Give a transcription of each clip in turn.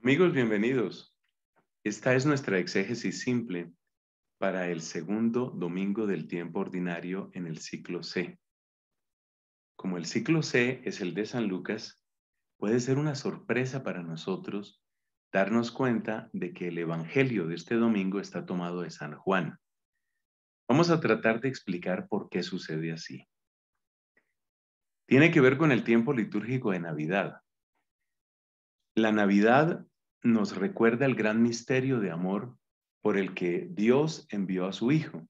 Amigos, bienvenidos. Esta es nuestra exégesis simple para el segundo domingo del tiempo ordinario en el ciclo C. Como el ciclo C es el de San Lucas, puede ser una sorpresa para nosotros darnos cuenta de que el Evangelio de este domingo está tomado de San Juan. Vamos a tratar de explicar por qué sucede así. Tiene que ver con el tiempo litúrgico de Navidad. La Navidad nos recuerda el gran misterio de amor por el que Dios envió a su Hijo.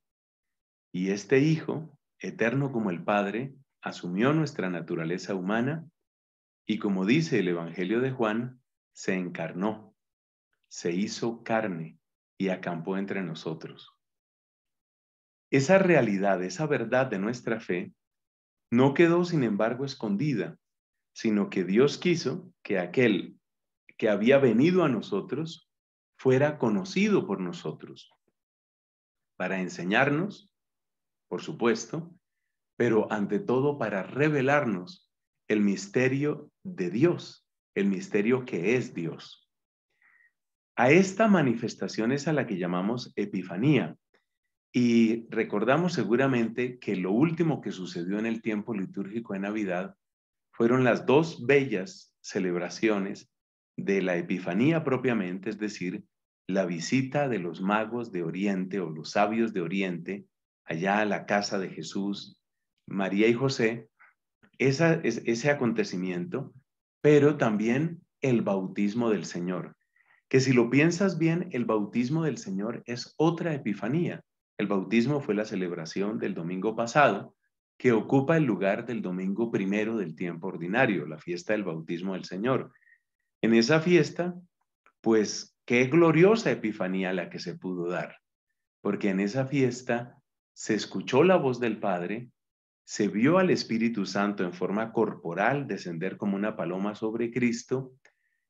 Y este Hijo, eterno como el Padre, asumió nuestra naturaleza humana y como dice el Evangelio de Juan, se encarnó, se hizo carne y acampó entre nosotros. Esa realidad, esa verdad de nuestra fe, no quedó sin embargo escondida, sino que Dios quiso que aquel que había venido a nosotros fuera conocido por nosotros, para enseñarnos, por supuesto, pero ante todo para revelarnos el misterio de Dios, el misterio que es Dios. A esta manifestación es a la que llamamos Epifanía, y recordamos seguramente que lo último que sucedió en el tiempo litúrgico de Navidad fueron las dos bellas celebraciones de la Epifanía propiamente, es decir, la visita de los magos de Oriente o los sabios de Oriente allá a la casa de Jesús, María y José, esa, ese acontecimiento, pero también el bautismo del Señor. Que si lo piensas bien, el bautismo del Señor es otra epifanía. El bautismo fue la celebración del domingo pasado, que ocupa el lugar del domingo primero del tiempo ordinario, la fiesta del bautismo del Señor. En esa fiesta, pues qué gloriosa epifanía la que se pudo dar, porque en esa fiesta se escuchó la voz del Padre, se vio al Espíritu Santo en forma corporal descender como una paloma sobre Cristo,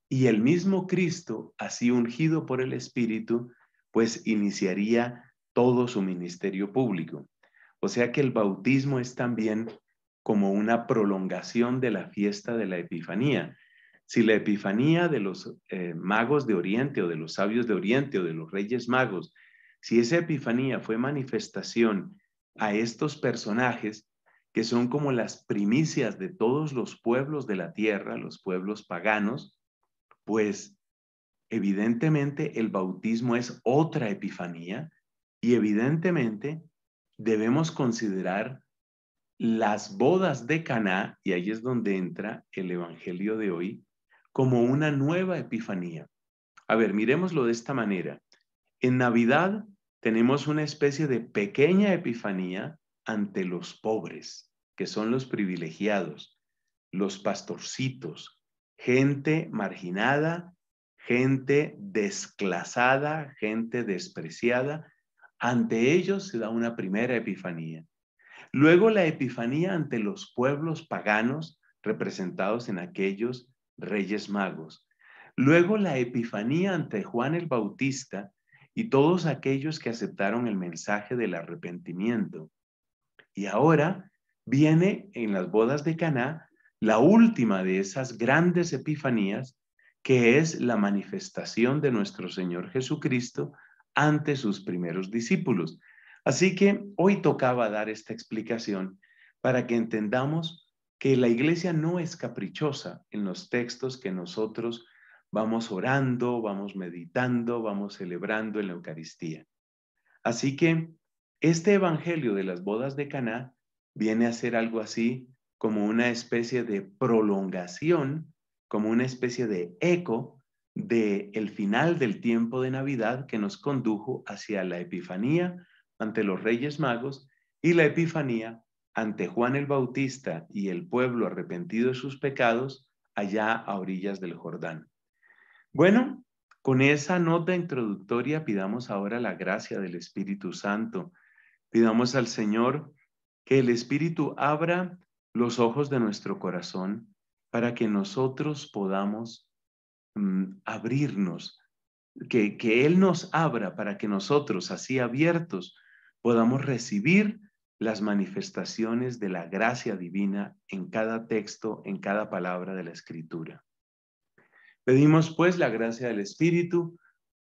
y el mismo Cristo, así ungido por el Espíritu, pues iniciaría todo su ministerio público. O sea que el bautismo es también como una prolongación de la fiesta de la Epifanía. Si la epifanía de los eh, magos de Oriente o de los sabios de Oriente o de los reyes magos, si esa epifanía fue manifestación a estos personajes, que son como las primicias de todos los pueblos de la tierra, los pueblos paganos, pues evidentemente el bautismo es otra epifanía y evidentemente debemos considerar las bodas de Caná y ahí es donde entra el evangelio de hoy como una nueva epifanía. A ver, miremoslo de esta manera. En Navidad tenemos una especie de pequeña epifanía ante los pobres, que son los privilegiados, los pastorcitos, gente marginada, gente desclasada, gente despreciada. Ante ellos se da una primera epifanía. Luego la epifanía ante los pueblos paganos representados en aquellos Reyes Magos. Luego la Epifanía ante Juan el Bautista y todos aquellos que aceptaron el mensaje del arrepentimiento. Y ahora viene en las bodas de Caná la última de esas grandes epifanías, que es la manifestación de nuestro Señor Jesucristo ante sus primeros discípulos. Así que hoy tocaba dar esta explicación para que entendamos que la iglesia no es caprichosa en los textos que nosotros vamos orando, vamos meditando, vamos celebrando en la Eucaristía. Así que este evangelio de las bodas de Caná viene a ser algo así como una especie de prolongación, como una especie de eco de el final del tiempo de Navidad que nos condujo hacia la Epifanía ante los Reyes Magos y la Epifanía ante Juan el Bautista y el pueblo arrepentido de sus pecados allá a orillas del Jordán. Bueno, con esa nota introductoria pidamos ahora la gracia del Espíritu Santo. Pidamos al Señor que el Espíritu abra los ojos de nuestro corazón para que nosotros podamos mm, abrirnos, que, que Él nos abra para que nosotros, así abiertos, podamos recibir las manifestaciones de la gracia divina en cada texto, en cada palabra de la escritura. Pedimos pues la gracia del Espíritu,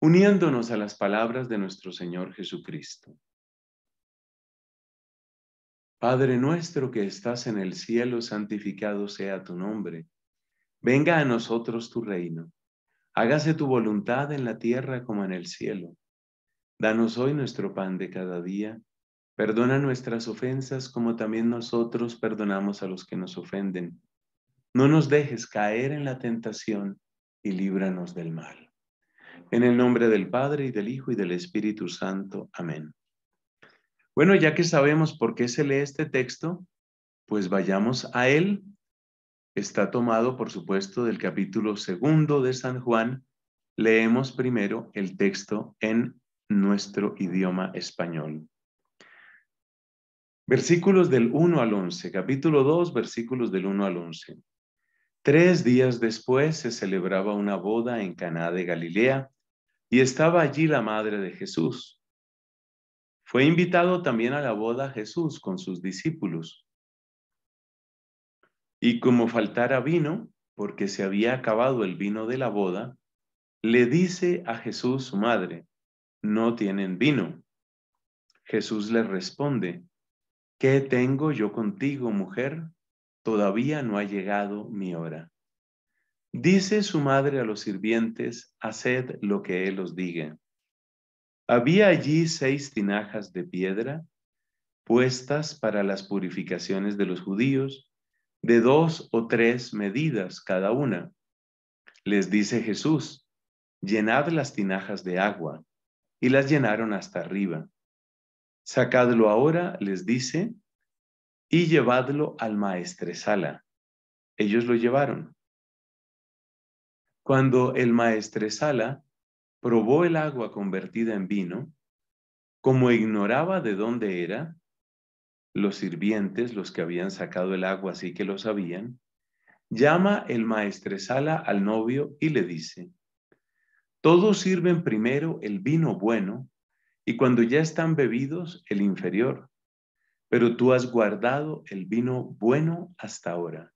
uniéndonos a las palabras de nuestro Señor Jesucristo. Padre nuestro que estás en el cielo, santificado sea tu nombre. Venga a nosotros tu reino. Hágase tu voluntad en la tierra como en el cielo. Danos hoy nuestro pan de cada día Perdona nuestras ofensas como también nosotros perdonamos a los que nos ofenden. No nos dejes caer en la tentación y líbranos del mal. En el nombre del Padre y del Hijo y del Espíritu Santo. Amén. Bueno, ya que sabemos por qué se lee este texto, pues vayamos a él. Está tomado, por supuesto, del capítulo segundo de San Juan. Leemos primero el texto en nuestro idioma español. Versículos del 1 al 11, capítulo 2, versículos del 1 al 11. Tres días después se celebraba una boda en Caná de Galilea y estaba allí la madre de Jesús. Fue invitado también a la boda Jesús con sus discípulos. Y como faltara vino, porque se había acabado el vino de la boda, le dice a Jesús su madre, no tienen vino. Jesús le responde, ¿Qué tengo yo contigo, mujer? Todavía no ha llegado mi hora. Dice su madre a los sirvientes, haced lo que él os diga. Había allí seis tinajas de piedra puestas para las purificaciones de los judíos, de dos o tres medidas cada una. Les dice Jesús, llenad las tinajas de agua, y las llenaron hasta arriba. Sacadlo ahora, les dice, y llevadlo al maestresala. Ellos lo llevaron. Cuando el maestresala probó el agua convertida en vino, como ignoraba de dónde era, los sirvientes, los que habían sacado el agua, así que lo sabían, llama el maestresala al novio y le dice, todos sirven primero el vino bueno y cuando ya están bebidos, el inferior. Pero tú has guardado el vino bueno hasta ahora.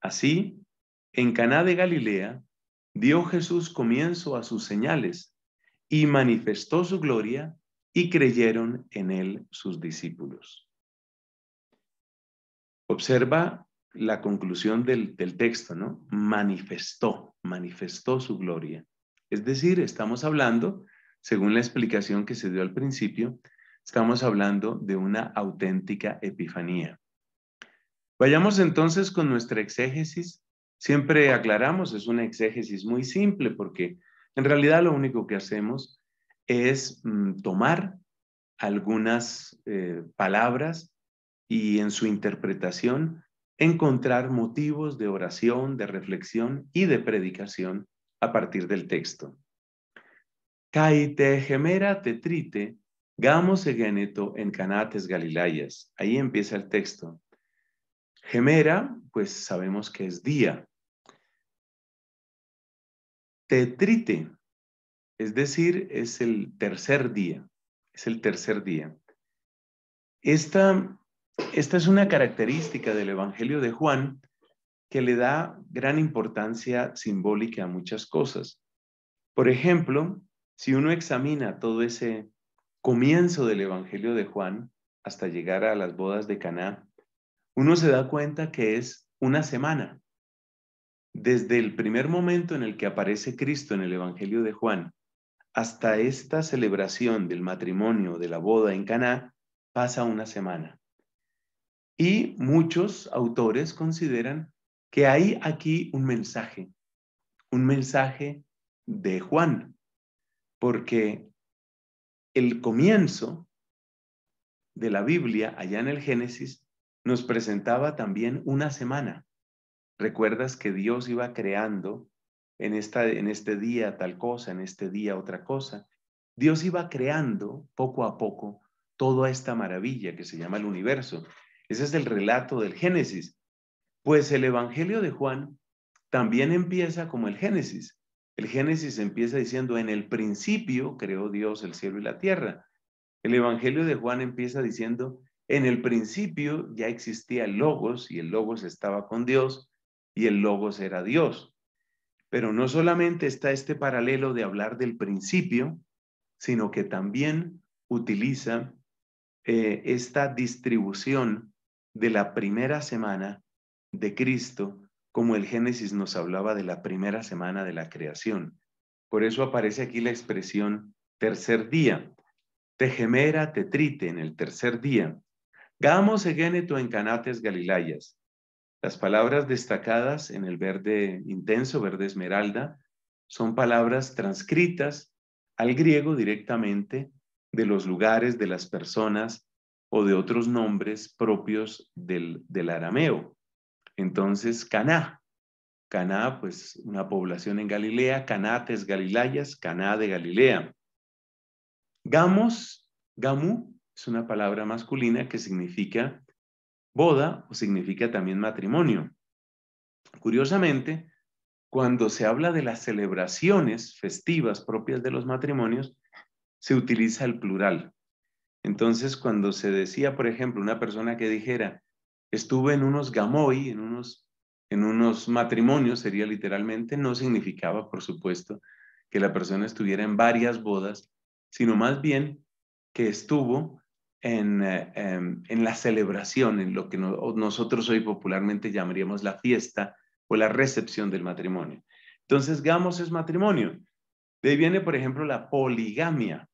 Así, en Caná de Galilea, dio Jesús comienzo a sus señales y manifestó su gloria y creyeron en él sus discípulos. Observa la conclusión del, del, texto, ¿no? Manifestó, manifestó su gloria. Es decir, estamos hablando según la explicación que se dio al principio, estamos hablando de una auténtica epifanía. Vayamos entonces con nuestra exégesis. Siempre aclaramos, es una exégesis muy simple porque en realidad lo único que hacemos es mm, tomar algunas eh, palabras y en su interpretación encontrar motivos de oración, de reflexión y de predicación a partir del texto. Caite gemera tetrite, gamos egeneto en canates galilayas. Ahí empieza el texto. Gemera, pues sabemos que es día. Tetrite, es decir, es el tercer día. Es el tercer día. esta es una característica del Evangelio de Juan que le da gran importancia simbólica a muchas cosas. Por ejemplo, si uno examina todo ese comienzo del Evangelio de Juan hasta llegar a las bodas de Caná, uno se da cuenta que es una semana. Desde el primer momento en el que aparece Cristo en el Evangelio de Juan hasta esta celebración del matrimonio de la boda en Caná pasa una semana. Y muchos autores consideran que hay aquí un mensaje, un mensaje de Juan, porque el comienzo de la Biblia, allá en el Génesis, nos presentaba también una semana. ¿Recuerdas que Dios iba creando en, esta, en este día tal cosa, en este día otra cosa? Dios iba creando poco a poco toda esta maravilla que se llama el universo. Ese es el relato del Génesis. Pues el Evangelio de Juan también empieza como el Génesis, el Génesis empieza diciendo, en el principio creó Dios el cielo y la tierra. El Evangelio de Juan empieza diciendo, en el principio ya existía el Logos y el Logos estaba con Dios y el Logos era Dios. Pero no solamente está este paralelo de hablar del principio, sino que también utiliza eh, esta distribución de la primera semana de Cristo como el Génesis nos hablaba de la primera semana de la creación. Por eso aparece aquí la expresión tercer día. Tegemera tetrite en el tercer día. Gamos egeneto en canates galilayas. Las palabras destacadas en el verde intenso, verde esmeralda, son palabras transcritas al griego directamente de los lugares, de las personas o de otros nombres propios del, del arameo. Entonces, Caná, Caná, pues una población en Galilea, Canates, Galilayas, Caná de Galilea. Gamos, Gamu, es una palabra masculina que significa boda o significa también matrimonio. Curiosamente, cuando se habla de las celebraciones festivas propias de los matrimonios, se utiliza el plural. Entonces, cuando se decía, por ejemplo, una persona que dijera, estuve en unos gamoi, en unos, matrimonios, sería literalmente, no significaba, por supuesto, que la persona estuviera en varias bodas, sino más bien que estuvo en, eh, em, la celebración, en lo que nosotros hoy popularmente llamaríamos la fiesta o la recepción del matrimonio. Entonces, gamos es matrimonio. De ahí viene, por ejemplo, la poligamia.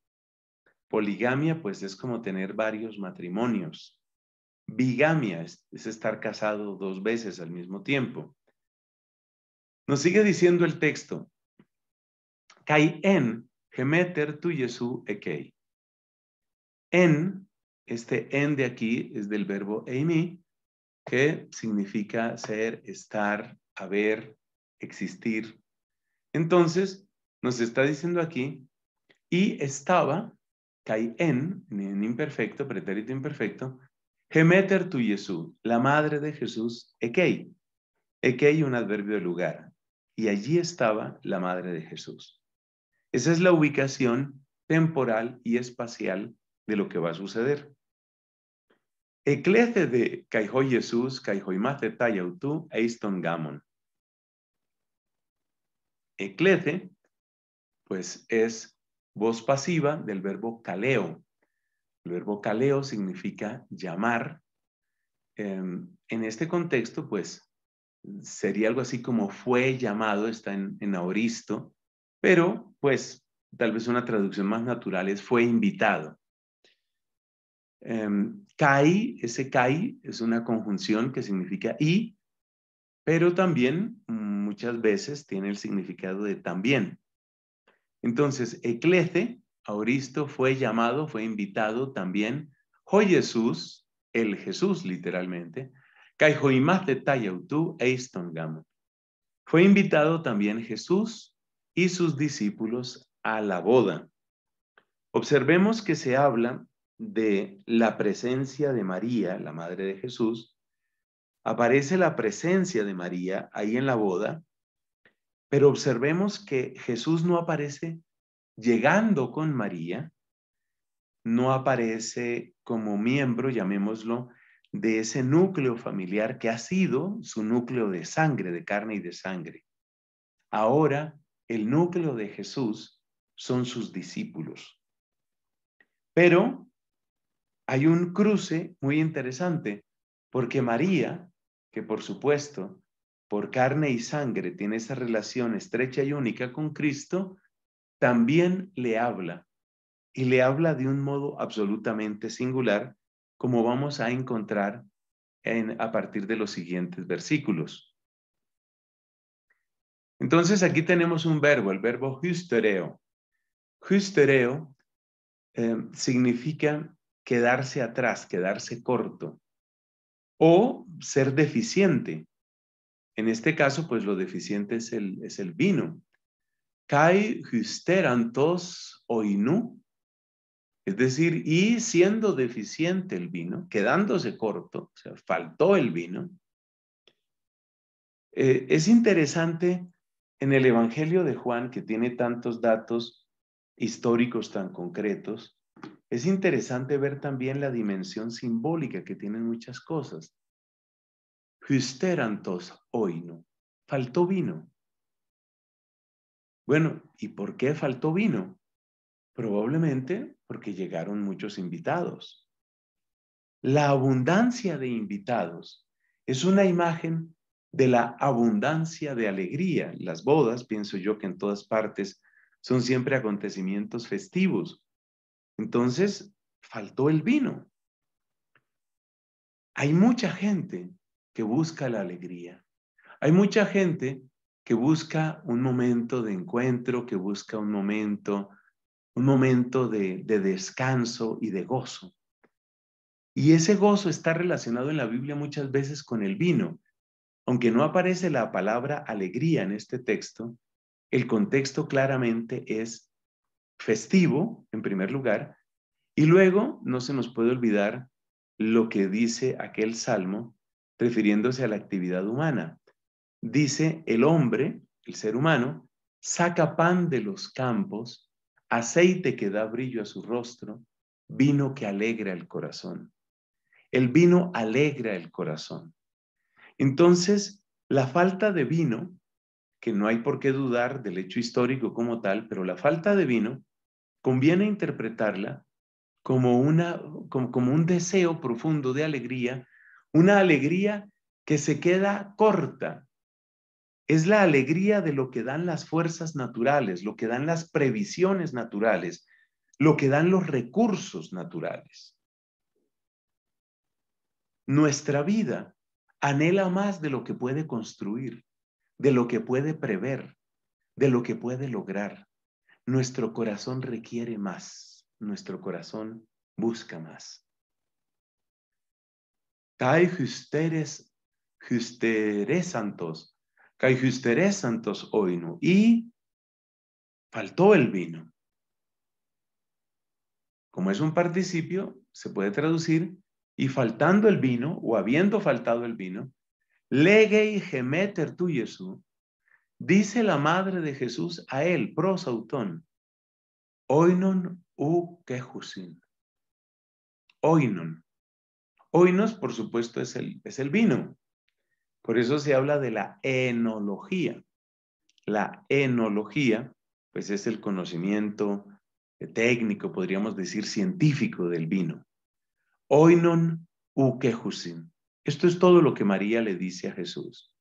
Poligamia, pues, es como tener varios matrimonios. Bigamia es, estar casado dos veces al mismo tiempo. Nos sigue diciendo el texto. Kai en gemeter tu En, este en de aquí es del verbo eimi, que significa ser, estar, haber, existir. Entonces, nos está diciendo aquí, y estaba, kai en, en imperfecto, pretérito imperfecto, Gemeter tu Jesús, la madre de Jesús, Ekei. Ekei, un adverbio de lugar. Y allí estaba la madre de Jesús. Esa es la ubicación temporal y espacial de lo que va a suceder. Eclece de Kaihoi Jesús, Caijó Eiston Gamon. Eclece, pues es voz pasiva del verbo caleo, el verbo caleo significa llamar. Em, en este contexto, pues, sería algo así como fue llamado, está en, Auristo, pero pues tal vez una traducción más natural es fue invitado. Cai, em, kai, ese cai, es una conjunción que significa y, pero también muchas veces tiene el significado de también. Entonces, eclece Auristo fue llamado, fue invitado también, hoy Jesús, el Jesús literalmente, Fue invitado también Jesús y sus discípulos a la boda. Observemos que se habla de la presencia de María, la madre de Jesús. Aparece la presencia de María ahí en la boda, pero observemos que Jesús no aparece llegando con María, no aparece como miembro, llamémoslo, de ese núcleo familiar que ha sido su núcleo de sangre, de carne y de sangre. Ahora, el núcleo de Jesús son sus discípulos. Pero hay un cruce muy interesante, porque María, que por supuesto, por carne y sangre tiene esa relación estrecha y única con Cristo, también le habla y le habla de un modo absolutamente singular, como vamos a encontrar a partir de los siguientes versículos. Entonces aquí tenemos un verbo, el verbo hystereo. Hystereo eh, significa quedarse atrás, quedarse corto o ser deficiente. En este caso, pues lo deficiente es es el vino es decir, y siendo deficiente el vino, quedándose corto, o sea, faltó el vino, eh, es interesante en el Evangelio de Juan, que tiene tantos datos históricos tan concretos, es interesante ver también la dimensión simbólica que tienen muchas cosas. Husterantos oinu. Faltó vino. Bueno, ¿y por qué faltó vino? Probablemente porque llegaron muchos invitados. La abundancia de invitados es una imagen de la abundancia de alegría. Las bodas, pienso yo que en todas partes son siempre acontecimientos festivos. Entonces, faltó el vino. Hay mucha gente que busca la alegría. Hay mucha gente que busca un momento de encuentro, que busca un momento, un momento de, de descanso y de gozo. Y ese gozo está relacionado en la Biblia muchas veces con el vino. Aunque no aparece la palabra alegría en este texto, el contexto claramente es festivo, en primer lugar, y luego no se nos puede olvidar lo que dice aquel salmo refiriéndose a la actividad humana dice, el hombre, el ser humano, saca pan de los campos, aceite que da brillo a su rostro, vino que alegra el corazón. El vino alegra el corazón. Entonces, la falta de vino, que no hay por qué dudar del hecho histórico como tal, pero la falta de vino conviene interpretarla como, un deseo profundo de alegría, una alegría que se queda corta es la alegría de lo que dan las fuerzas naturales, lo que dan las previsiones naturales, lo que dan los recursos naturales. Nuestra vida anhela más de lo que puede construir, de lo que puede prever, de lo que puede lograr. Nuestro corazón requiere más, nuestro corazón busca más. justeres santos, santos oinu. Y faltó el vino. Como es un participio, se puede traducir y faltando el vino o habiendo faltado el vino, legei gemeter tu Jesús, dice la madre de Jesús a él, prosautón, oinon u quejusin. Oinon. Oinos, por supuesto, es el, es el vino. Por eso se habla de la enología. La enología, pues es el conocimiento eh, técnico, podríamos decir científico del vino. Oinon ukehusin. Esto es todo lo que María le dice a Jesús.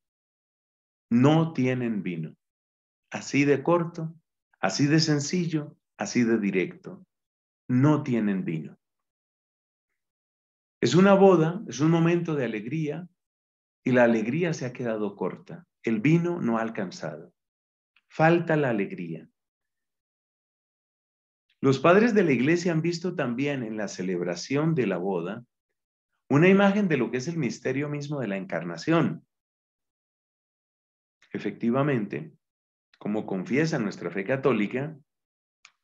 No tienen vino. Así de corto, así de sencillo, así de directo. No tienen vino. Es una boda, es un momento de alegría, y la alegría se ha quedado corta. El vino no ha alcanzado. Falta la alegría. Los padres de la iglesia han visto también en la celebración de la boda una imagen de lo que es el misterio mismo de la encarnación. Efectivamente, como confiesa nuestra fe católica,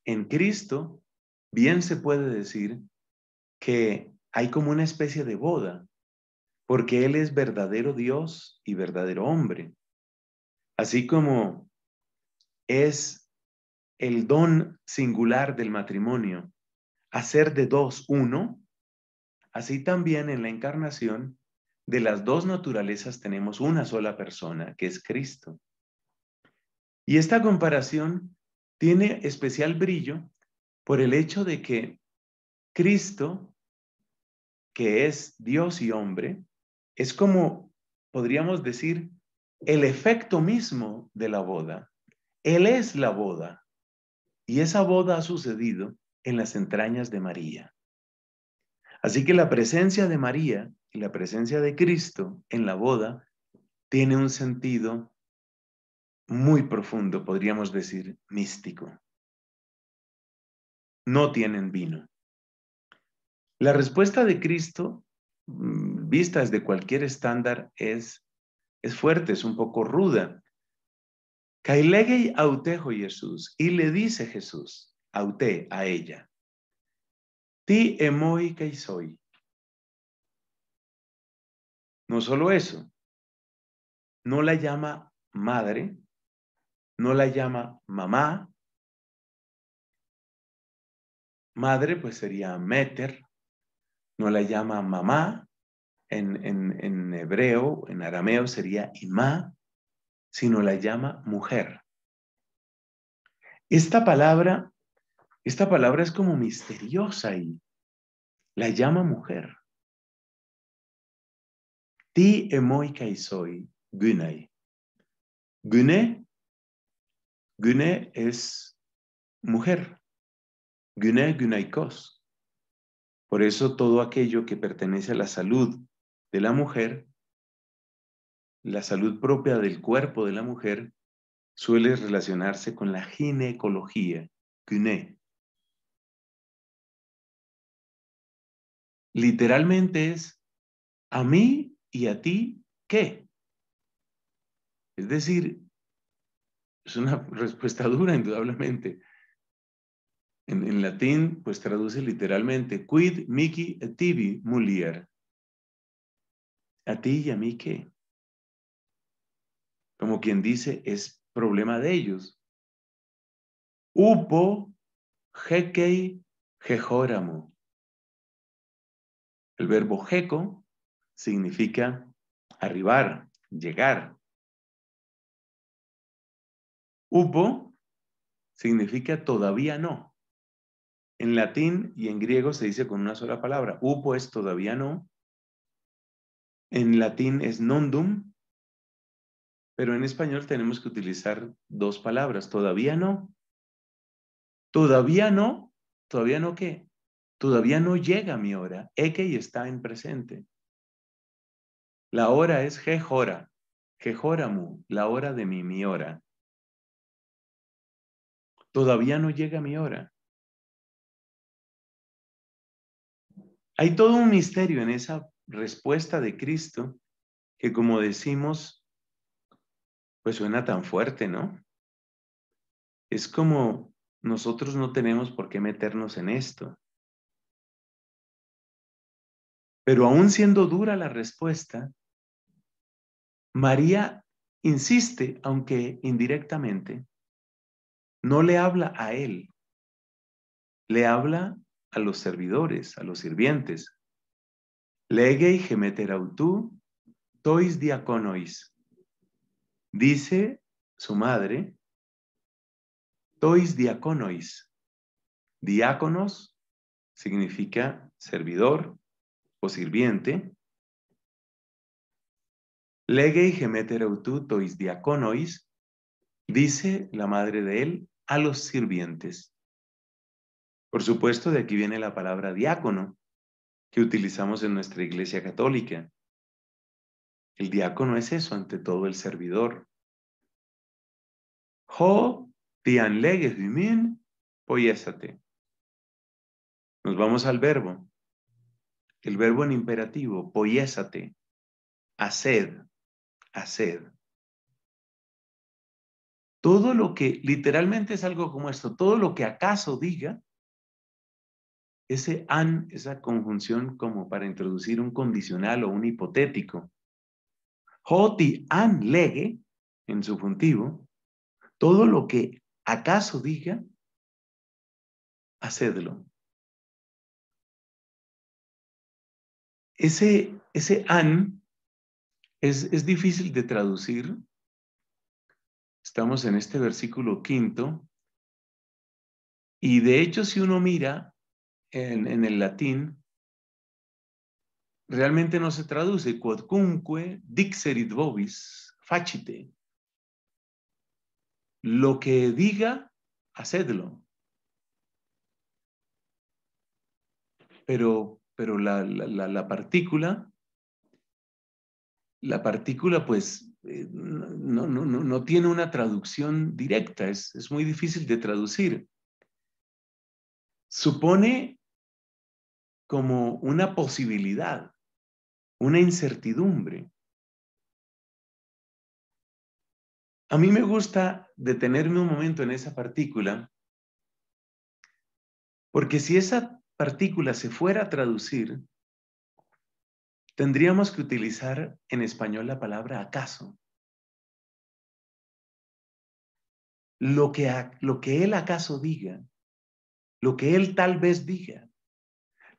en Cristo bien se puede decir que hay como una especie de boda porque Él es verdadero Dios y verdadero hombre. Así como es el don singular del matrimonio, hacer de dos uno, así también en la encarnación de las dos naturalezas tenemos una sola persona, que es Cristo. Y esta comparación tiene especial brillo por el hecho de que Cristo, que es Dios y hombre, es como, podríamos decir, el efecto mismo de la boda. Él es la boda. Y esa boda ha sucedido en las entrañas de María. Así que la presencia de María y la presencia de Cristo en la boda tiene un sentido muy profundo, podríamos decir, místico. No tienen vino. La respuesta de Cristo Mm, vistas de cualquier estándar es, es fuerte, es un poco ruda. Oh Jesús, y le dice Jesús, aute a ella, ti emoi soy. No solo eso, no la llama madre, no la llama mamá. Madre pues sería meter, no la llama mamá, en, hebreo, en arameo sería imá, sino la llama mujer. Esta palabra, esta palabra es como misteriosa y la llama mujer. Ti emoi soy gunai. Gune, gune es mujer. Gune gunaikos. Por eso todo aquello que pertenece a la salud de la mujer, la salud propia del cuerpo de la mujer, suele relacionarse con la ginecología, gyné. Literalmente es a mí y a ti qué. Es decir, es una respuesta dura, indudablemente, en, latín, pues traduce literalmente, quid mici et tibi mulier. A ti y a mí qué. Como quien dice, es problema de ellos. Upo jequei jejóramo. El verbo jeco significa arribar, llegar. Upo significa todavía no. En latín y en griego se dice con una sola palabra. Upo es todavía no. En latín es nondum. Pero en español tenemos que utilizar dos palabras. Todavía no. Todavía no. Todavía no qué. Todavía no llega mi hora. Eke y está en presente. La hora es Jehora. mu. La hora de mi, mi hora. Todavía no llega mi hora. Hay todo un misterio en esa respuesta de Cristo que como decimos, pues suena tan fuerte, ¿no? Es como nosotros no tenemos por qué meternos en esto. Pero aún siendo dura la respuesta, María insiste, aunque indirectamente, no le habla a él, le habla a los servidores, a los sirvientes. Legei gemeterautu tois diaconois. Dice su madre, tois diaconois. Diáconos significa servidor o sirviente. Legei gemeterautu tois diaconois, dice la madre de él a los sirvientes. Por supuesto, de aquí viene la palabra diácono que utilizamos en nuestra Iglesia Católica. El diácono es eso, ante todo el servidor. Nos vamos al verbo. El verbo en imperativo, poiésate, haced, haced. Todo lo que, literalmente es algo como esto, todo lo que acaso diga, ese an, esa conjunción como para introducir un condicional o un hipotético. Joti an lege, en subjuntivo, todo lo que acaso diga, hacedlo. Ese, an es, es difícil de traducir. Estamos en este versículo quinto. Y de hecho, si uno mira en, el latín, realmente no se traduce. Quodcunque dixerit vobis facite. Lo que diga, hacedlo. Pero, la, partícula, la partícula pues eh, no, no, no, tiene una traducción directa, es, es muy difícil de traducir. Supone como una posibilidad, una incertidumbre. A mí me gusta detenerme un momento en esa partícula, porque si esa partícula se fuera a traducir, tendríamos que utilizar en español la palabra acaso. Lo que, lo que él acaso diga, lo que él tal vez diga,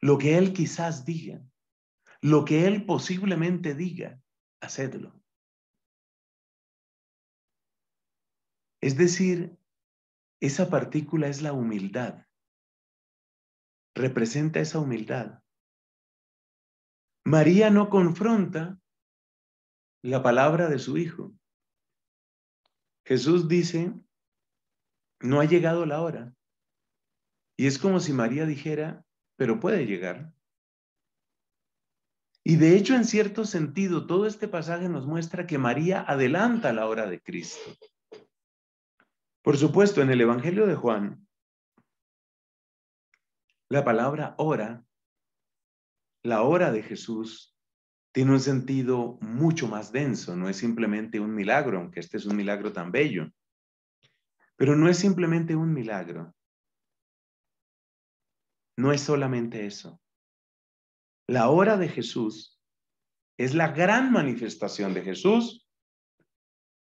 lo que Él quizás diga, lo que Él posiblemente diga, hacedlo. Es decir, esa partícula es la humildad. Representa esa humildad. María no confronta la palabra de su hijo. Jesús dice, no ha llegado la hora. Y es como si María dijera, pero puede llegar. Y de hecho, en cierto sentido, todo este pasaje nos muestra que María adelanta la hora de Cristo. Por supuesto, en el Evangelio de Juan, la palabra hora, la hora de Jesús, tiene un sentido mucho más denso, no es simplemente un milagro, aunque este es un milagro tan bello, pero no es simplemente un milagro, no es solamente eso. La hora de Jesús es la gran manifestación de Jesús.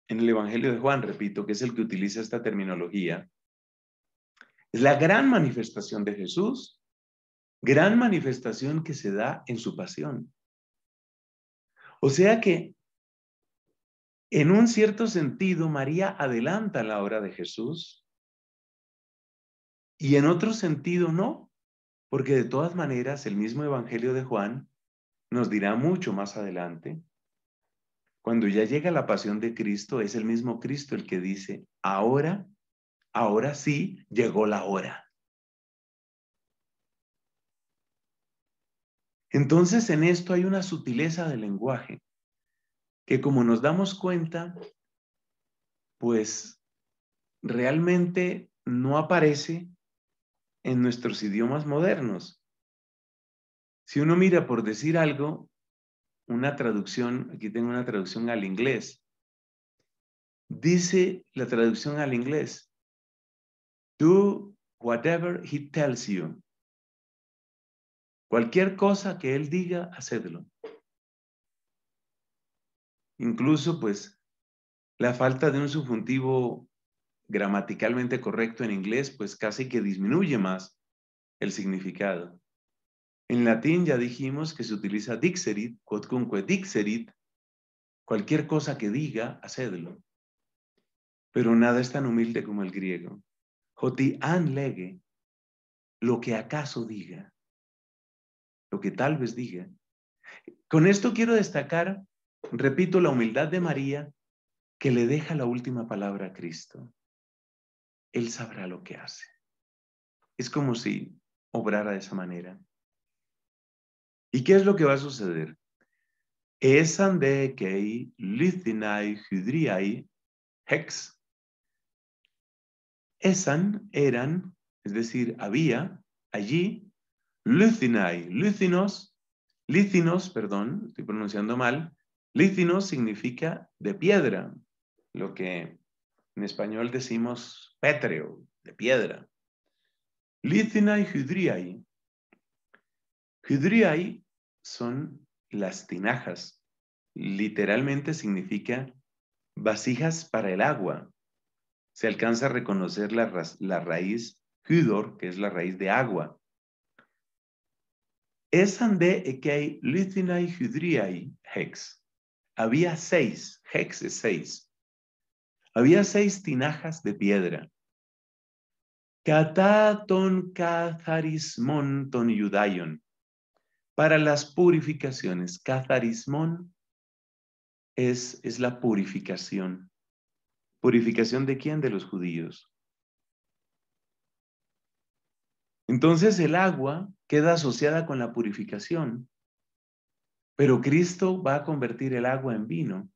En el Evangelio de Juan, repito, que es el que utiliza esta terminología, es la gran manifestación de Jesús, gran manifestación que se da en su pasión. O sea que, en un cierto sentido, María adelanta la hora de Jesús y en otro sentido no. Porque de todas maneras el mismo Evangelio de Juan nos dirá mucho más adelante. Cuando ya llega la pasión de Cristo, es el mismo Cristo el que dice, ahora, ahora sí llegó la hora. Entonces en esto hay una sutileza del lenguaje que como nos damos cuenta, pues realmente no aparece en nuestros idiomas modernos. Si uno mira por decir algo, una traducción, aquí tengo una traducción al inglés. Dice la traducción al inglés, do whatever he tells you. Cualquier cosa que él diga, hacedlo. Incluso, pues, la falta de un subjuntivo gramaticalmente correcto en inglés, pues casi que disminuye más el significado. En latín ya dijimos que se utiliza dixerit, quodcunque dixerit, cualquier cosa que diga, hacedlo. Pero nada es tan humilde como el griego. Joti an lege, lo que acaso diga, lo que tal vez diga. Con esto quiero destacar, repito, la humildad de María que le deja la última palabra a Cristo. Él sabrá lo que hace. Es como si obrara de esa manera. ¿Y qué es lo que va a suceder? de kei luthinai, hex. Esan eran, es decir, había allí luthinai, lithinos, lithinos, perdón, estoy pronunciando mal, lithinos significa de piedra, lo que en español decimos pétreo, de piedra. y hydriai. Hydriai son las tinajas. Literalmente significa vasijas para el agua. Se alcanza a reconocer la, raíz hydor, que es la raíz de agua. Esan de ekei lithinai hydriai hex. Había seis, hex es seis. Había seis tinajas de piedra. Cataton catharismon ton yudayon. Para las purificaciones, Catarismón es la purificación. ¿Purificación de quién? De los judíos. Entonces el agua queda asociada con la purificación, pero Cristo va a convertir el agua en vino.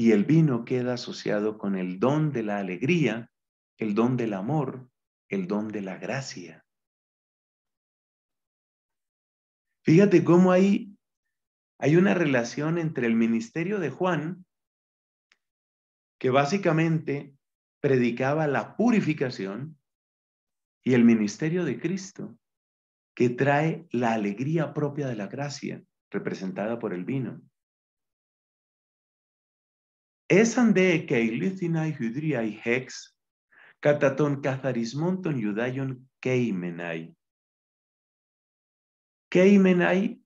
Y el vino queda asociado con el don de la alegría, el don del amor, el don de la gracia. Fíjate cómo hay, hay una relación entre el ministerio de Juan, que básicamente predicaba la purificación, y el ministerio de Cristo, que trae la alegría propia de la gracia, representada por el vino. Esan de ηλίθινα y hex, κατά hex, judaion Keimenai, Keimenai, keimenai.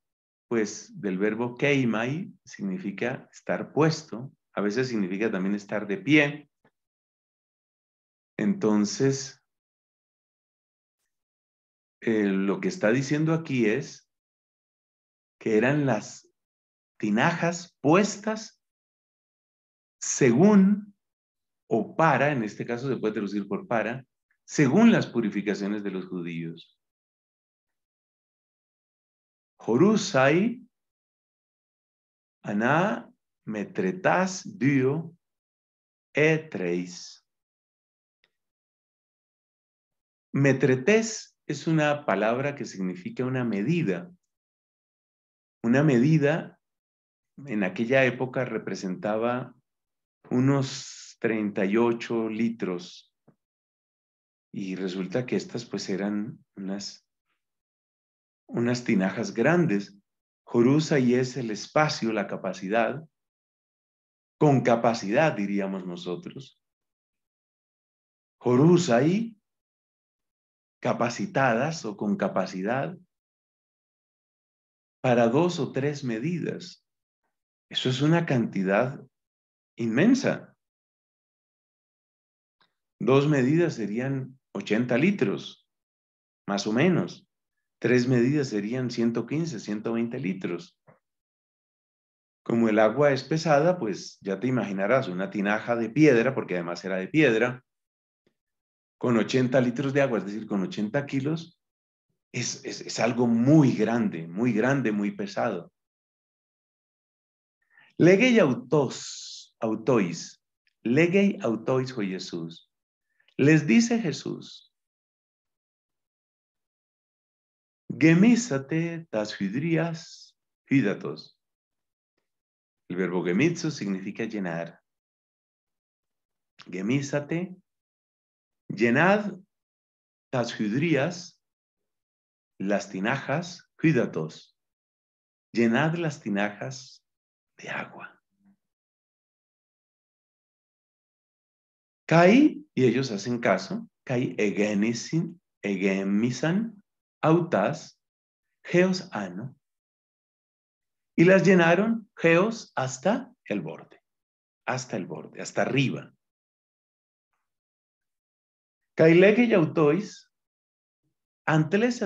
pues del verbo keimai significa estar puesto, a veces significa también estar de pie. Entonces, eh, lo que está diciendo aquí es que eran las tinajas puestas según o para, en este caso se puede traducir por para, según las purificaciones de los judíos. Jorusai, Aná, Metretas, Dio, Etreis. Metretes es una palabra que significa una medida. Una medida en aquella época representaba unos 38 litros y resulta que estas pues eran unas, unas tinajas grandes. Jorusa y es el espacio, la capacidad, con capacidad diríamos nosotros. Jorusa y capacitadas o con capacidad para dos o tres medidas. Eso es una cantidad inmensa. Dos medidas serían 80 litros, más o menos. Tres medidas serían 115, 120 litros. Como el agua es pesada, pues ya te imaginarás una tinaja de piedra, porque además era de piedra, con 80 litros de agua, es decir, con 80 kilos, es, algo muy grande, muy grande, muy pesado. Legué y autos autois, legei autois hoy Jesús. Les dice Jesús, gemízate tas judías fidatos. El verbo gemizo significa llenar. Gemízate, llenad tas judías, las tinajas, cuídatos. Llenad las tinajas de agua. Kai, y ellos hacen caso, Kai egenisin, egemisan, autas, geos ano, y las llenaron geos hasta el borde, hasta el borde, hasta arriba. kai y autois, anteles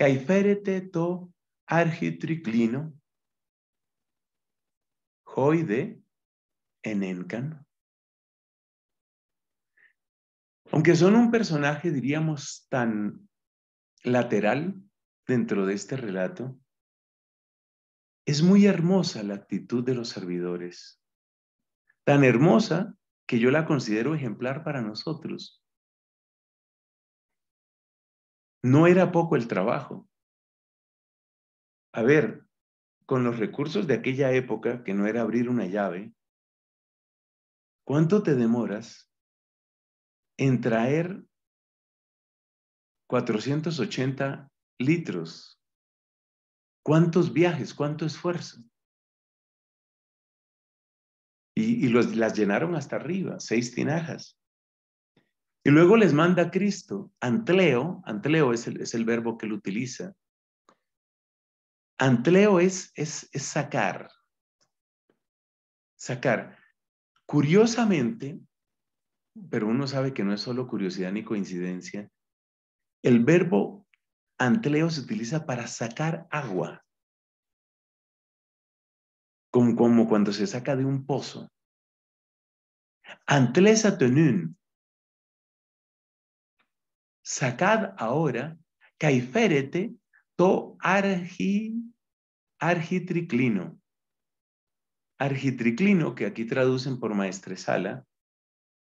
caiférete to argitriclino, Hoy en Encan. Aunque son un personaje, diríamos, tan lateral dentro de este relato, es muy hermosa la actitud de los servidores. Tan hermosa que yo la considero ejemplar para nosotros. No era poco el trabajo. A ver, con los recursos de aquella época, que no era abrir una llave, ¿cuánto te demoras en traer 480 litros? ¿Cuántos viajes? ¿Cuánto esfuerzo? Y, las llenaron hasta arriba, seis tinajas. Y luego les manda Cristo, Antleo, Antleo es el, es el verbo que él utiliza, Antleo es, sacar. Sacar. Curiosamente, pero uno sabe que no es solo curiosidad ni coincidencia, el verbo antleo se utiliza para sacar agua, como, como cuando se saca de un pozo. Antlesa tenun. Sacad ahora, caiférete to argi, argitriclino. Argitriclino, que aquí traducen por maestresala,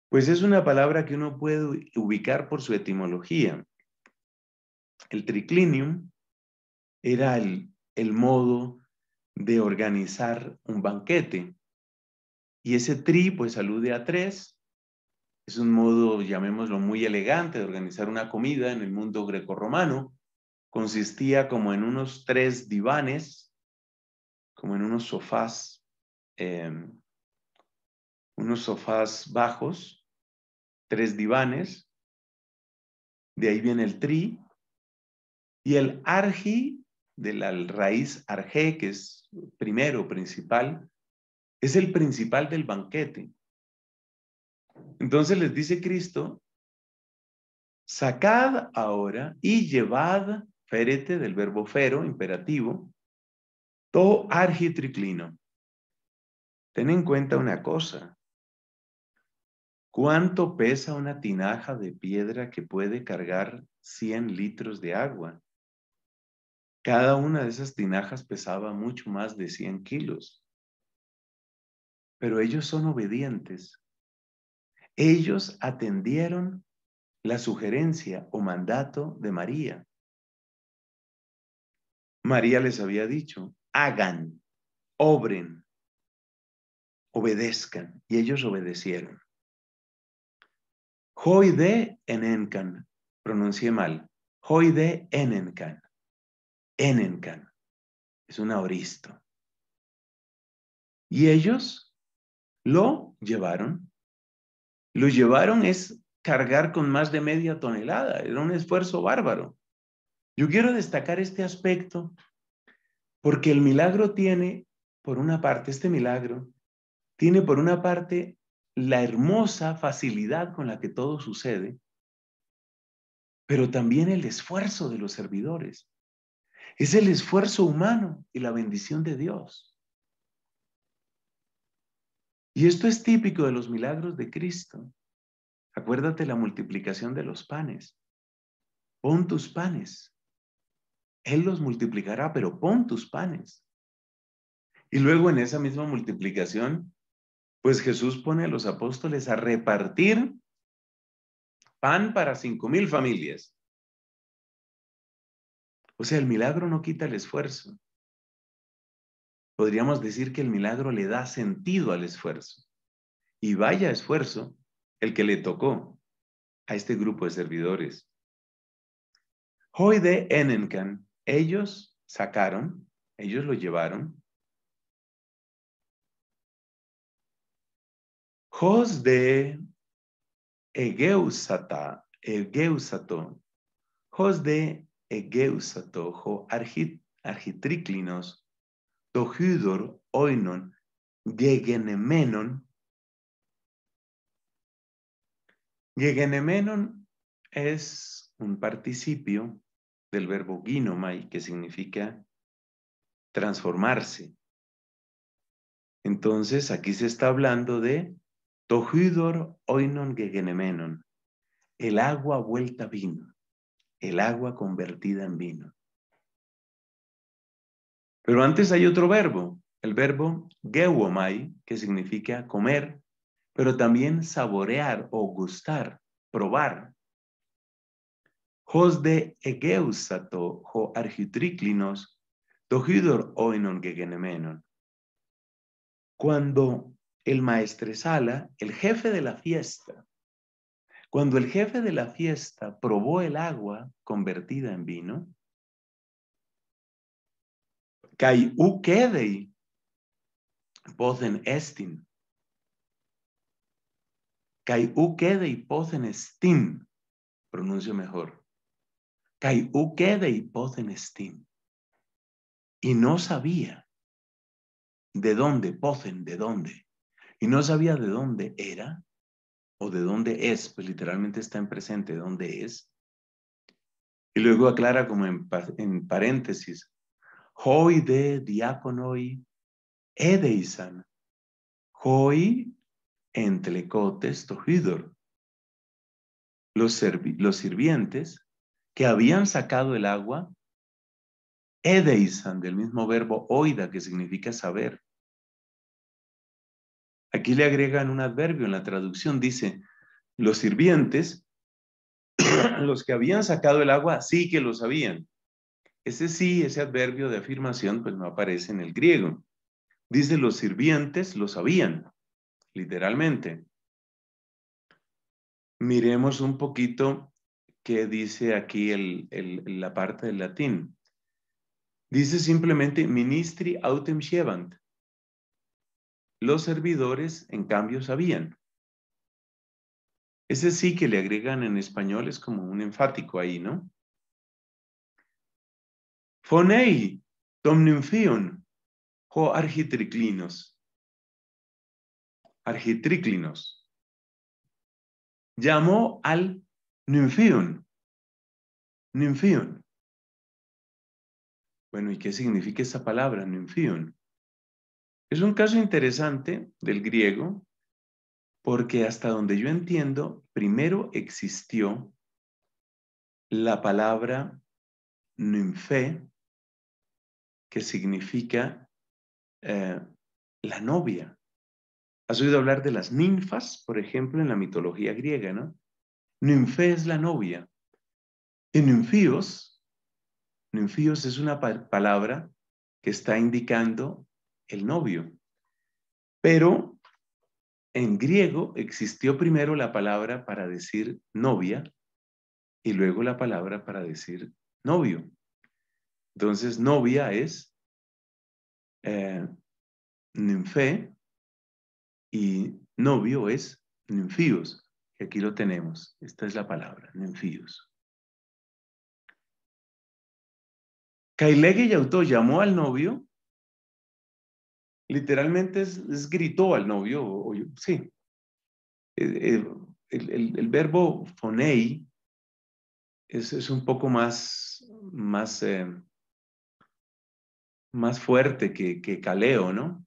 pues es una palabra que uno puede ubicar por su etimología. El triclinium era el, el modo de organizar un banquete. Y ese tri, pues alude a tres. Es un modo, llamémoslo, muy elegante de organizar una comida en el mundo grecorromano consistía como en unos tres divanes, como en unos sofás, em, unos sofás bajos, tres divanes, de ahí viene el tri, y el argi, de la raíz arge, que es primero, principal, es el principal del banquete. Entonces les dice Cristo, sacad ahora y llevad Férete del verbo fero, imperativo, to argitriclino. Ten en cuenta una cosa. ¿Cuánto pesa una tinaja de piedra que puede cargar 100 litros de agua? Cada una de esas tinajas pesaba mucho más de 100 kilos. Pero ellos son obedientes. Ellos atendieron la sugerencia o mandato de María. María les había dicho, hagan, obren, obedezcan. Y ellos obedecieron. Hoy de enencan, pronuncié mal. Hoy de enencan. Enencan. Es un auristo. Y ellos lo llevaron. Lo llevaron es cargar con más de media tonelada. Era un esfuerzo bárbaro. Yo quiero destacar este aspecto porque el milagro tiene, por una parte, este milagro tiene, por una parte, la hermosa facilidad con la que todo sucede, pero también el esfuerzo de los servidores. Es el esfuerzo humano y la bendición de Dios. Y esto es típico de los milagros de Cristo. Acuérdate la multiplicación de los panes. Pon tus panes. Él los multiplicará, pero pon tus panes. Y luego en esa misma multiplicación, pues Jesús pone a los apóstoles a repartir pan para cinco mil familias. O sea, el milagro no quita el esfuerzo. Podríamos decir que el milagro le da sentido al esfuerzo. Y vaya esfuerzo el que le tocó a este grupo de servidores. Hoy de Enencan, ellos sacaron, ellos lo llevaron. Jos de Egeusata, Egeusato, Jos de Egeusato, jo argit, argitriclinos, oinon, gegenemenon, Gegenemenon es un participio del verbo ginomai, que significa transformarse. Entonces, aquí se está hablando de tohidor oinon gegenemenon, el agua vuelta vino, el agua convertida en vino. Pero antes hay otro verbo, el verbo geuomai que significa comer, pero también saborear o gustar, probar. Jos de egeusato ho argitriclinos, dohidor oinon gegenemenon. Cuando el sala, el jefe de la fiesta, cuando el jefe de la fiesta probó el agua convertida en vino, kai u quedei, pozen estin, kai u posen pozen estin, pronuncio mejor. Y no sabía de dónde, pocen, de dónde. Y no sabía de dónde era o de dónde es, pues literalmente está en presente, dónde es. Y luego aclara como en, en paréntesis, hoy de diáconoi edeisan, hoi entlecotes tohidor. Los, los sirvientes que habían sacado el agua, edeisan, del mismo verbo oida, que significa saber. Aquí le agregan un adverbio en la traducción, dice, los sirvientes, los que habían sacado el agua, sí que lo sabían. Ese sí, ese adverbio de afirmación, pues no aparece en el griego. Dice, los sirvientes lo sabían, literalmente. Miremos un poquito Qué dice aquí la parte del latín. Dice simplemente ministri autem llevant. Los servidores, en cambio, sabían. Ese sí que le agregan en español es como un enfático ahí, ¿no? Fonei tomninfion ho argitriclinos. Argitriclinos. Llamó al Nymphion. Bueno, ¿y qué significa esa palabra, Nymphion? Es un caso interesante del griego, porque hasta donde yo entiendo, primero existió la palabra nymfe, que significa eh, la novia. Has oído hablar de las ninfas, por ejemplo, en la mitología griega, ¿no? Ninfe es la novia. Y ninfíos, ninfíos es una palabra que está indicando el novio. Pero en griego existió primero la palabra para decir novia y luego la palabra para decir novio. Entonces, novia es eh, y novio es ninfíos aquí lo tenemos. Esta es la palabra, Nenfíos. y Yautó llamó al novio. Literalmente es, gritó al novio. O, sí. El, verbo fonei es, un poco más, más, eh, más fuerte que, caleo, ¿no?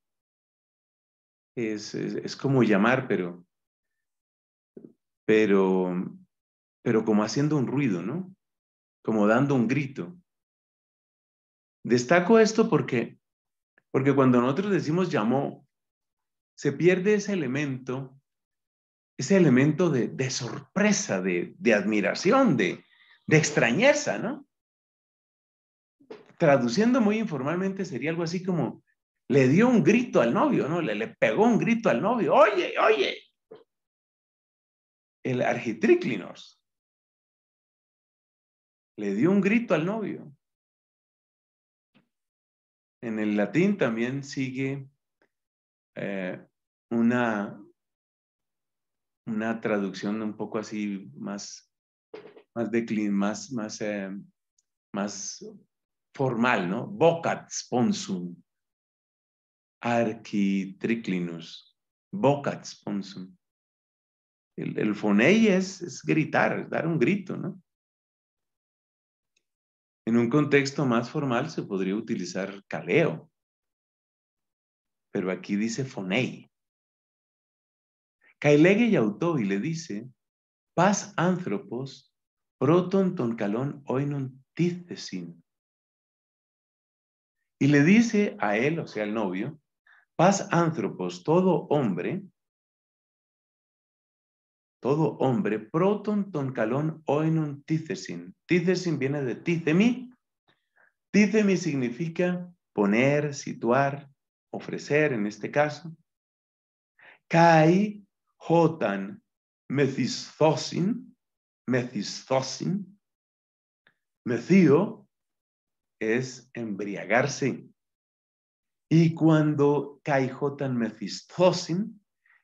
es, como llamar, pero pero, pero como haciendo un ruido, ¿no? Como dando un grito. Destaco esto porque, porque cuando nosotros decimos llamó, se pierde ese elemento, ese elemento de, sorpresa, de, admiración, de, extrañeza, ¿no? Traduciendo muy informalmente sería algo así como, le dio un grito al novio, ¿no? Le, le pegó un grito al novio, oye, oye, el argitriclinos le dio un grito al novio. En el latín también sigue eh, una, una traducción un poco así más, más, declin, más, más, eh, más formal, ¿no? Vocat sponsum, architriclinus, vocat sponsum. El, el es, gritar, es dar un grito, ¿no? En un contexto más formal se podría utilizar caleo, pero aquí dice fonei. Kailege y le dice, paz anthropos, proton ton calón oinon tithesin. Y le dice a él, o sea, al novio, paz anthropos, todo hombre, todo hombre, proton, toncalón, oinon, tícesin. Tícesin viene de tícemi. Tícemi significa poner, situar, ofrecer en este caso. Kai, jotan, mezisthosin, mezisthosin. Mecio es embriagarse. Y cuando jotan mezisthosin,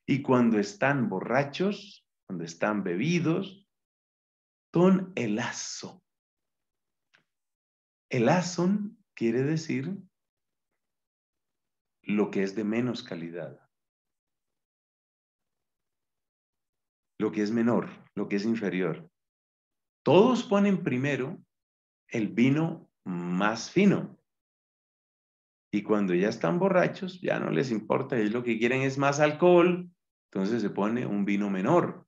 y cuando están borrachos, donde están bebidos, ton el azo. El quiere decir lo que es de menos calidad, lo que es menor, lo que es inferior. Todos ponen primero el vino más fino. Y cuando ya están borrachos, ya no les importa, ellos lo que quieren es más alcohol, entonces se pone un vino menor.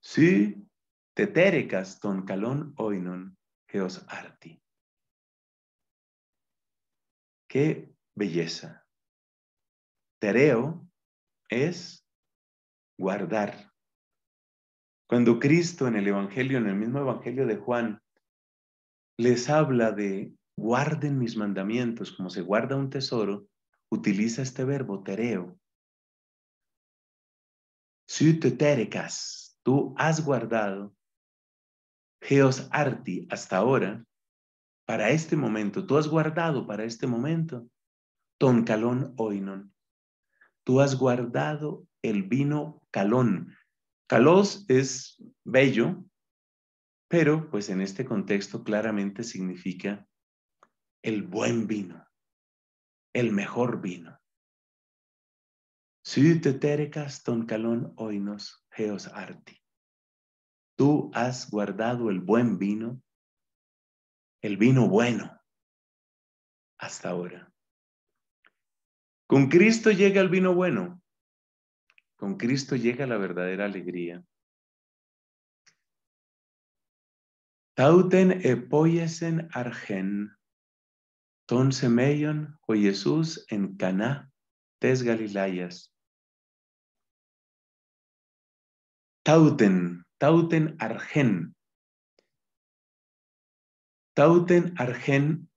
Si teterecas ton calón oinon os arti. Qué belleza. Tereo es guardar. Cuando Cristo en el Evangelio, en el mismo Evangelio de Juan, les habla de guarden mis mandamientos como se guarda un tesoro, utiliza este verbo tereo. Si teterecas tú has guardado Geos Arti hasta ahora, para este momento, tú has guardado para este momento, Ton Calón Oinon. Tú has guardado el vino Calón. Calos es bello, pero pues en este contexto claramente significa el buen vino, el mejor vino. Si te ton calón oinos geos arti tú has guardado el buen vino, el vino bueno, hasta ahora. Con Cristo llega el vino bueno, con Cristo llega la verdadera alegría. Tauten epoyesen argen, ton semeion o Jesús en Caná tes Galilayas. Tauten Tauten Argen. Tauten Argen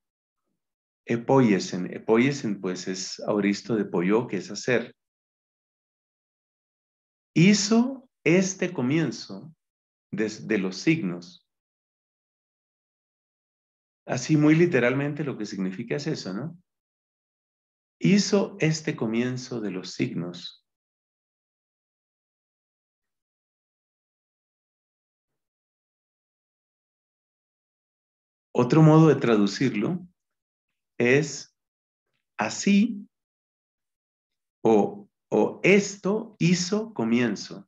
Epoyesen. Epoyesen, pues, es auristo de pollo, que es hacer. Hizo este comienzo de los signos. Así muy literalmente lo que significa es eso, ¿no? Hizo este comienzo de los signos Otro modo de traducirlo es así o, o esto hizo comienzo.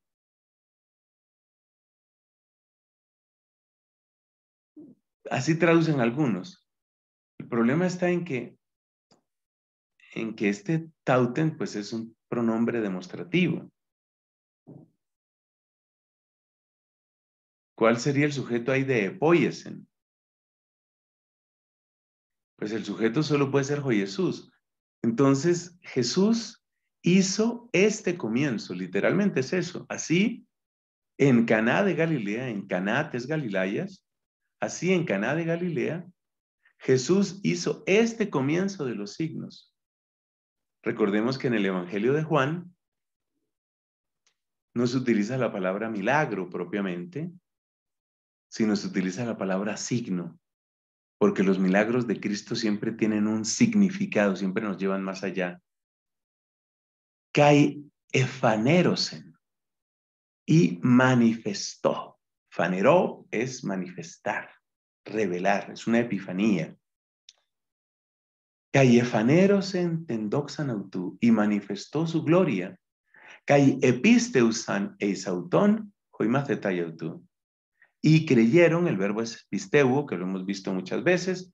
Así traducen algunos. El problema está en que, en que este tauten pues es un pronombre demostrativo. ¿Cuál sería el sujeto ahí de epóyesen? Pues el sujeto solo puede ser Jesús. Entonces Jesús hizo este comienzo, literalmente es eso. Así en Caná de Galilea, en Caná es así en Caná de Galilea, Jesús hizo este comienzo de los signos. Recordemos que en el Evangelio de Juan no se utiliza la palabra milagro propiamente, sino se utiliza la palabra signo porque los milagros de Cristo siempre tienen un significado, siempre nos llevan más allá. Kai efanerosen y manifestó. Fanero es manifestar, revelar, es una epifanía. en tendoxan autú y manifestó su gloria. Cay episteusan eisautón detalle y creyeron, el verbo es pisteuo, que lo hemos visto muchas veces,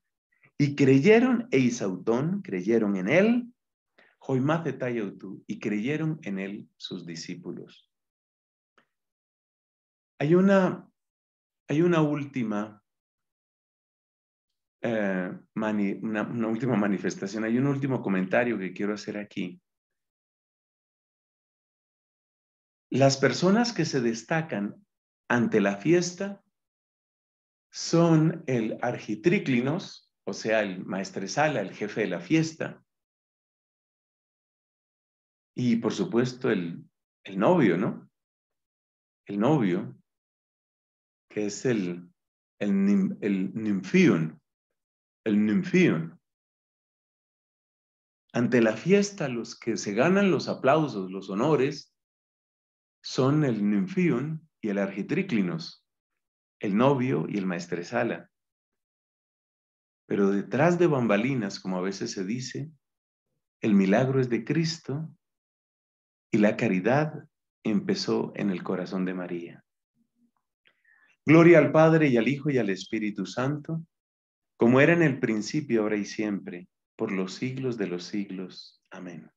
y creyeron Eisautón, creyeron en él, y creyeron en él sus discípulos. Hay una, hay una última eh, una última manifestación, hay un último comentario que quiero hacer aquí. Las personas que se destacan ante la fiesta son el argitríclinos, o sea, el maestresala, el jefe de la fiesta, y por supuesto el, el novio, ¿no? El novio, que es el, el, el el Ante la fiesta, los que se ganan los aplausos, los honores, son el nymphion y el argitríclinos, el novio y el maestresala. Pero detrás de bambalinas, como a veces se dice, el milagro es de Cristo y la caridad empezó en el corazón de María. Gloria al Padre y al Hijo y al Espíritu Santo, como era en el principio, ahora y siempre, por los siglos de los siglos. Amén.